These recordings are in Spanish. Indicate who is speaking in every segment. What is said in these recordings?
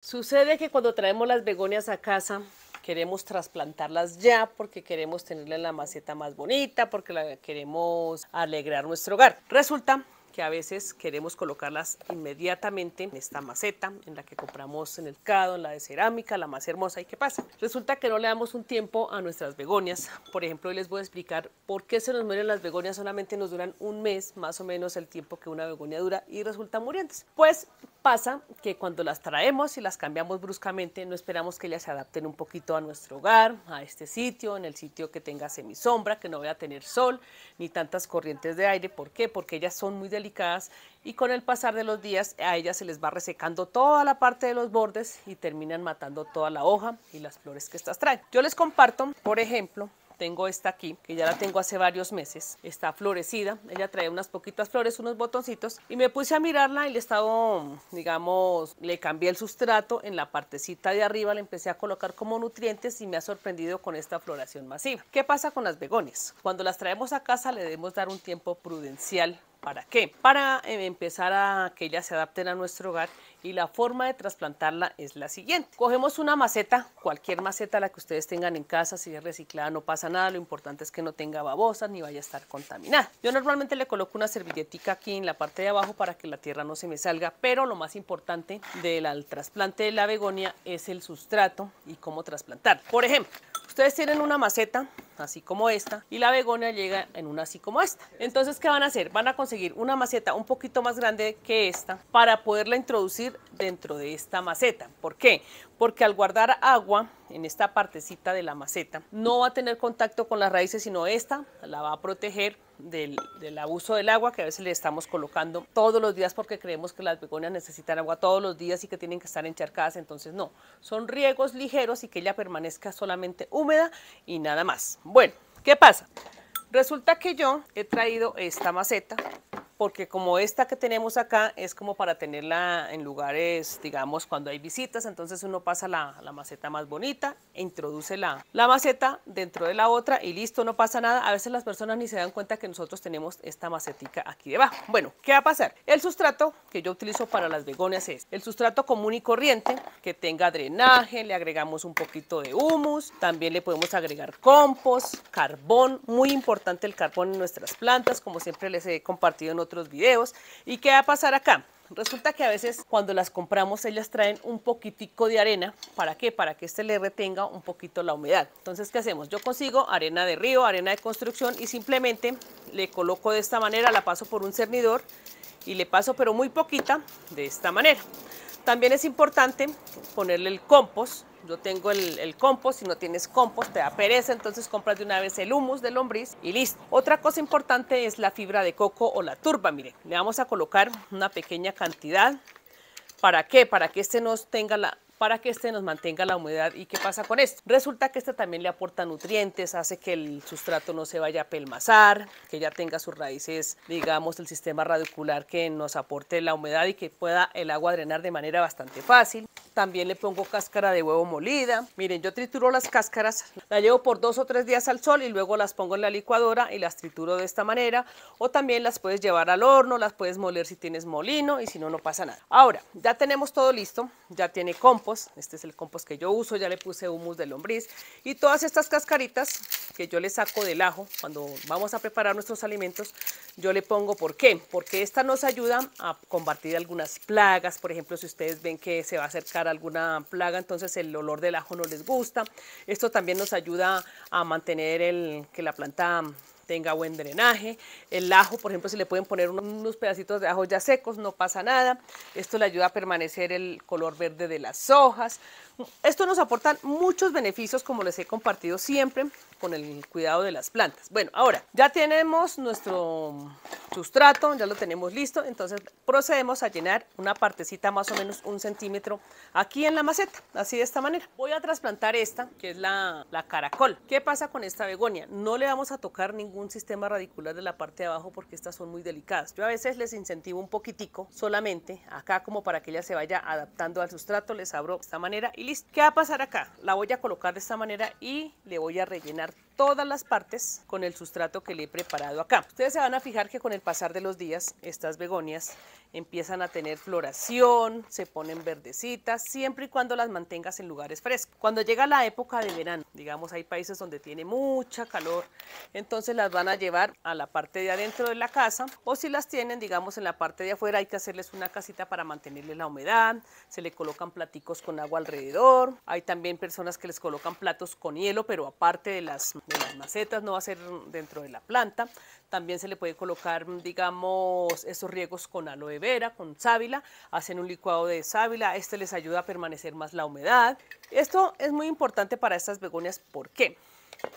Speaker 1: Sucede que cuando traemos las begonias a casa, queremos trasplantarlas ya porque queremos en la maceta más bonita, porque la queremos alegrar nuestro hogar. Resulta que a veces queremos colocarlas inmediatamente en esta maceta, en la que compramos en el mercado, en la de cerámica, la más hermosa. ¿Y qué pasa? Resulta que no le damos un tiempo a nuestras begonias. Por ejemplo, hoy les voy a explicar por qué se nos mueren las begonias. Solamente nos duran un mes, más o menos el tiempo que una begonia dura, y resultan murientes. Pues pasa que cuando las traemos y las cambiamos bruscamente, no esperamos que ellas se adapten un poquito a nuestro hogar, a este sitio, en el sitio que tenga semisombra, que no vaya a tener sol, ni tantas corrientes de aire. ¿Por qué? Porque ellas son muy delicadas delicadas y con el pasar de los días a ellas se les va resecando toda la parte de los bordes y terminan matando toda la hoja y las flores que estas traen. Yo les comparto, por ejemplo, tengo esta aquí, que ya la tengo hace varios meses, está florecida, ella trae unas poquitas flores, unos botoncitos, y me puse a mirarla y le estaba, digamos, le cambié el sustrato en la partecita de arriba, le empecé a colocar como nutrientes y me ha sorprendido con esta floración masiva. ¿Qué pasa con las begonias? Cuando las traemos a casa le debemos dar un tiempo prudencial ¿Para qué? Para eh, empezar a que ellas se adapten a nuestro hogar y la forma de trasplantarla es la siguiente. Cogemos una maceta, cualquier maceta la que ustedes tengan en casa, si es reciclada no pasa nada, lo importante es que no tenga babosas ni vaya a estar contaminada. Yo normalmente le coloco una servilletica aquí en la parte de abajo para que la tierra no se me salga, pero lo más importante del trasplante de la begonia es el sustrato y cómo trasplantar. Por ejemplo, ustedes tienen una maceta así como esta, y la begonia llega en una así como esta. Entonces, ¿qué van a hacer? Van a conseguir una maceta un poquito más grande que esta para poderla introducir dentro de esta maceta. ¿Por qué? Porque al guardar agua, en esta partecita de la maceta, no va a tener contacto con las raíces, sino esta la va a proteger del, abuso del agua que a veces le estamos colocando todos los días porque creemos que las begonias necesitan agua todos los días y que tienen que estar encharcadas, entonces no, son riegos ligeros y que ella permanezca solamente húmeda y nada más. Bueno, ¿qué pasa? Resulta que yo he traído esta maceta porque como esta que tenemos acá es como para tenerla en lugares, digamos, cuando hay visitas, entonces uno pasa la, la maceta más bonita, e introduce la, la maceta dentro de la otra y listo, no pasa nada. A veces las personas ni se dan cuenta que nosotros tenemos esta macetica aquí debajo. Bueno, ¿qué va a pasar? El sustrato que yo utilizo para las begonias es el sustrato común y corriente que tenga drenaje, le agregamos un poquito de humus, también le podemos agregar compost, carbón, muy importante el carbón en nuestras plantas, como siempre les he compartido en otras otros videos. ¿Y qué va a pasar acá? Resulta que a veces cuando las compramos ellas traen un poquitico de arena. ¿Para que Para que este le retenga un poquito la humedad. Entonces, ¿qué hacemos? Yo consigo arena de río, arena de construcción y simplemente le coloco de esta manera, la paso por un cernidor y le paso pero muy poquita de esta manera. También es importante ponerle el compost. Yo tengo el, compost, si no tienes compost te da pereza, entonces compras de una vez el humus de lombriz y listo. Otra cosa importante es la fibra de coco o la turba, miren, le vamos a colocar una pequeña cantidad. ¿Para qué? Para que este no tenga la, para que este nos mantenga la humedad. ¿Y qué pasa con esto? Resulta que este también le aporta nutrientes, hace que el sustrato no se vaya a pelmazar, que ya tenga sus raíces, digamos, el sistema radicular que nos aporte la humedad y que pueda el agua drenar de manera bastante fácil. También le pongo cáscara de huevo molida. Miren, yo trituro las cáscaras, la llevo por dos o tres días al sol y luego las pongo en la licuadora y las trituro de esta manera. O también las puedes llevar al horno, las puedes moler si tienes molino y si no, no pasa nada. Ahora, ya tenemos todo listo, ya tiene compost. Este es el compost que yo uso, ya le puse humus de lombriz. Y todas estas cascaritas que yo le saco del ajo cuando vamos a preparar nuestros alimentos, yo le pongo ¿por qué? Porque esta nos ayuda a combatir algunas plagas. Por ejemplo, si ustedes ven que se va a acercar alguna plaga, entonces el olor del ajo no les gusta. Esto también nos ayuda a mantener el, que la planta tenga buen drenaje. El ajo, por ejemplo, si le pueden poner unos pedacitos de ajo ya secos, no pasa nada. Esto le ayuda a permanecer el color verde de las hojas. Esto nos aportan muchos beneficios, como les he compartido siempre, con el cuidado de las plantas. Bueno, ahora ya tenemos nuestro sustrato, ya lo tenemos listo, entonces procedemos a llenar una partecita más o menos un centímetro aquí en la maceta, así de esta manera. Voy a trasplantar esta, que es la, caracol. ¿Qué pasa con esta begonia? No le vamos a tocar ningún sistema radicular de la parte de abajo porque estas son muy delicadas. Yo a veces les incentivo un poquitico solamente acá como para que ella se vaya adaptando al sustrato, les abro de esta manera y listo. ¿Qué va a pasar acá? La voy a colocar de esta manera y le voy a rellenar todas las partes con el sustrato que le he preparado acá. Ustedes se van a fijar que con el pasar de los días estas begonias empiezan a tener floración, se ponen verdecitas, siempre y cuando las mantengas en lugares frescos. Cuando llega la época de verano, digamos hay países donde tiene mucha calor, entonces las van a llevar a la parte de adentro de la casa o si las tienen, digamos en la parte de afuera hay que hacerles una casita para mantenerles la humedad, se le colocan platicos con agua alrededor, hay también personas que les colocan platos con hielo, pero aparte de las las macetas, no va a ser dentro de la planta. También se le puede colocar, digamos, esos riegos con aloe vera, con sábila, hacen un licuado de sábila, este les ayuda a permanecer más la humedad. Esto es muy importante para estas begonias, ¿por qué?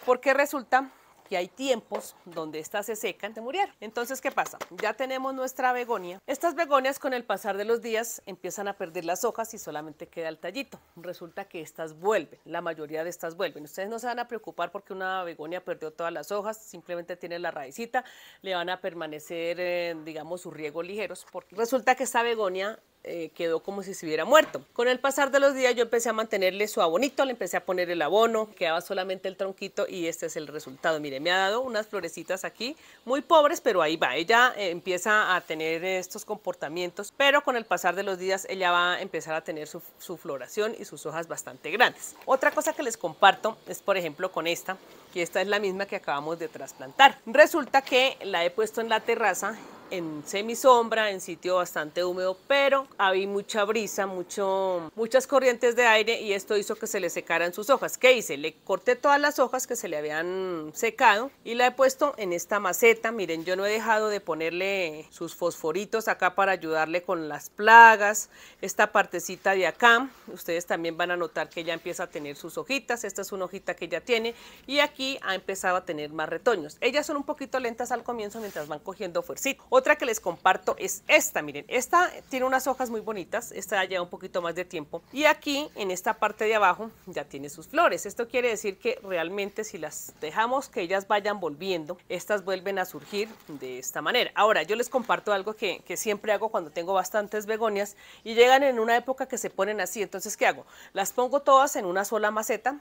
Speaker 1: Porque resulta que hay tiempos donde estas se secan, te murieron. Entonces, ¿qué pasa? Ya tenemos nuestra begonia. Estas begonias con el pasar de los días empiezan a perder las hojas y solamente queda el tallito. Resulta que estas vuelven, la mayoría de estas vuelven. Ustedes no se van a preocupar porque una begonia perdió todas las hojas, simplemente tiene la raicita, le van a permanecer, eh, digamos, sus riegos ligeros. resulta que esta begonia eh, quedó como si se hubiera muerto. Con el pasar de los días yo empecé a mantenerle su abonito, le empecé a poner el abono, quedaba solamente el tronquito y este es el resultado. Mire, me ha dado unas florecitas aquí, muy pobres, pero ahí va. Ella eh, empieza a tener estos comportamientos, pero con el pasar de los días ella va a empezar a tener su, su floración y sus hojas bastante grandes. Otra cosa que les comparto es, por ejemplo, con esta, que esta es la misma que acabamos de trasplantar. Resulta que la he puesto en la terraza en semisombra, en sitio bastante húmedo, pero había mucha brisa, mucho, muchas corrientes de aire y esto hizo que se le secaran sus hojas. ¿Qué hice? Le corté todas las hojas que se le habían secado y la he puesto en esta maceta. Miren, yo no he dejado de ponerle sus fosforitos acá para ayudarle con las plagas. Esta partecita de acá, ustedes también van a notar que ya empieza a tener sus hojitas. Esta es una hojita que ya tiene y aquí ha empezado a tener más retoños. Ellas son un poquito lentas al comienzo mientras van cogiendo fuercito otra que les comparto es esta, miren, esta tiene unas hojas muy bonitas, esta ya un poquito más de tiempo y aquí en esta parte de abajo ya tiene sus flores. Esto quiere decir que realmente si las dejamos que ellas vayan volviendo, estas vuelven a surgir de esta manera. Ahora, yo les comparto algo que, que siempre hago cuando tengo bastantes begonias y llegan en una época que se ponen así, entonces ¿qué hago? Las pongo todas en una sola maceta,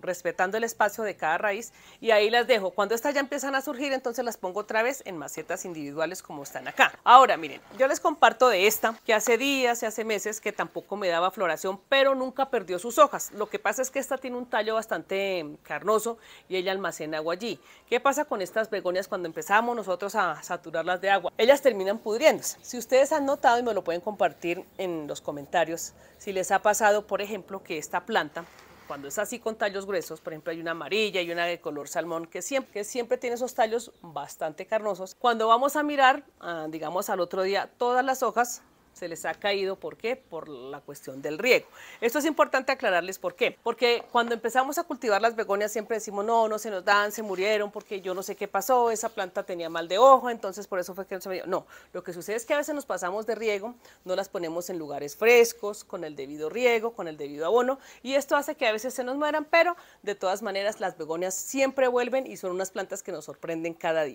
Speaker 1: respetando el espacio de cada raíz y ahí las dejo. Cuando estas ya empiezan a surgir, entonces las pongo otra vez en macetas individuales como están acá. Ahora, miren, yo les comparto de esta que hace días y hace meses que tampoco me daba floración, pero nunca perdió sus hojas. Lo que pasa es que esta tiene un tallo bastante mm, carnoso y ella almacena agua allí. ¿Qué pasa con estas begonias cuando empezamos nosotros a saturarlas de agua? Ellas terminan pudriéndose. Si ustedes han notado y me lo pueden compartir en los comentarios, si les ha pasado, por ejemplo, que esta planta cuando es así con tallos gruesos, por ejemplo, hay una amarilla y una de color salmón que siempre, siempre tiene esos tallos bastante carnosos. Cuando vamos a mirar, ah, digamos al otro día, todas las hojas se les ha caído. ¿Por qué? Por la cuestión del riego. Esto es importante aclararles por qué. Porque cuando empezamos a cultivar las begonias siempre decimos, no, no se nos dan, se murieron, porque yo no sé qué pasó, esa planta tenía mal de ojo, entonces por eso fue que no se me dio. No, lo que sucede es que a veces nos pasamos de riego, no las ponemos en lugares frescos, con el debido riego, con el debido abono, y esto hace que a veces se nos mueran, pero de todas maneras las begonias siempre vuelven y son unas plantas que nos sorprenden cada día.